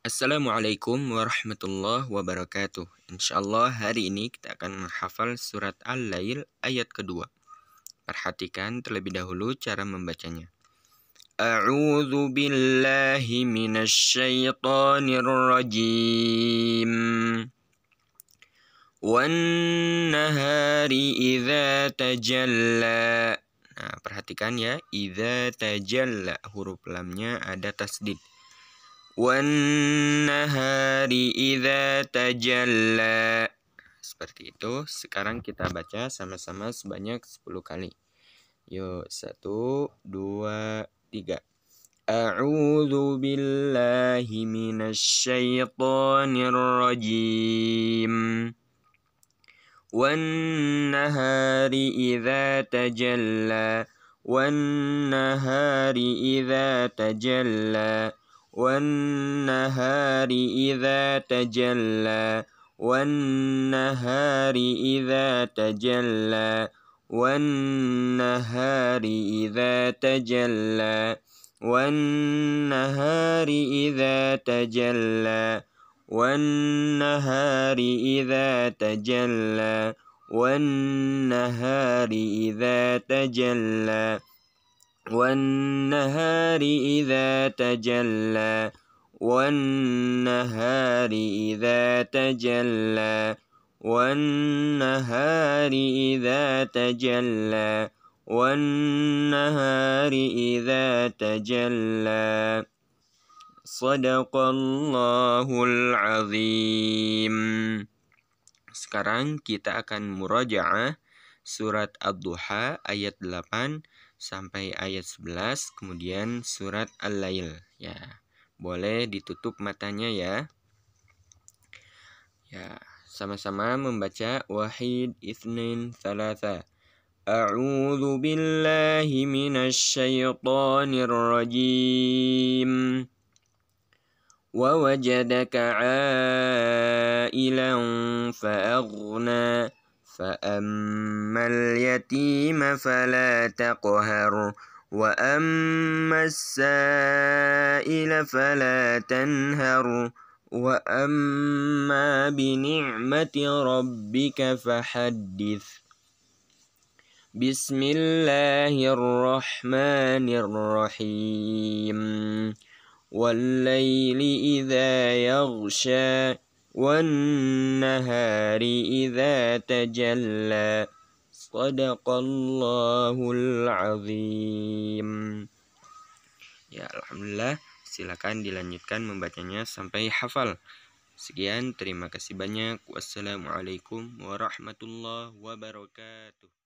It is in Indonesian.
Assalamualaikum warahmatullahi wabarakatuh. Insyaallah hari ini kita akan menghafal surat Al-Lail ayat kedua. Perhatikan terlebih dahulu cara membacanya. A'udhu billahi minasy rajim. Wannahari nahari idza tajalla. Nah, perhatikan ya, idza tajalla huruf lamnya ada tasdid. Wannahari idza tajalla. Seperti itu. Sekarang kita baca sama-sama sebanyak 10 kali. Yuk, 1 2 3. A'udzu billahi من الشيطان الرجيم والنهار إذا تجلى والنهار إذا تجلى والنهار إذا تجلى والنهار إذا تجلى والنهار إذا تجلى والنهار إذا تجلى والنهار إذا تجلى والنهار إذا تجلى والنهار إذا تجلى والنهار إذا تجلى والنهار إذا تجلى والنهار إذا تجلى صدق الله العظيم. Sekarang kita akan murajaah surat Ad-Duha ayat 8 sampai ayat 11 kemudian surat Al-Lail ya. Boleh ditutup matanya ya. Ya, sama-sama membaca wahid isnin salasa. أعوذ بالله من الشيطان الرجيم ووجدك عائلا فأغنى فأما اليتيم فلا تقهر وأما السائل فلا تنهر وأما بنعمة ربك فحدث بسم الله الرحمن الرحيم والليل إذا يغشى والنهار إذا تجلى صدق الله العظيم Ya لله silakan dilanjutkan membacanya sampai hafal Sekian terima kasih banyak Wassalamualaikum warahmatullahi wabarakatuh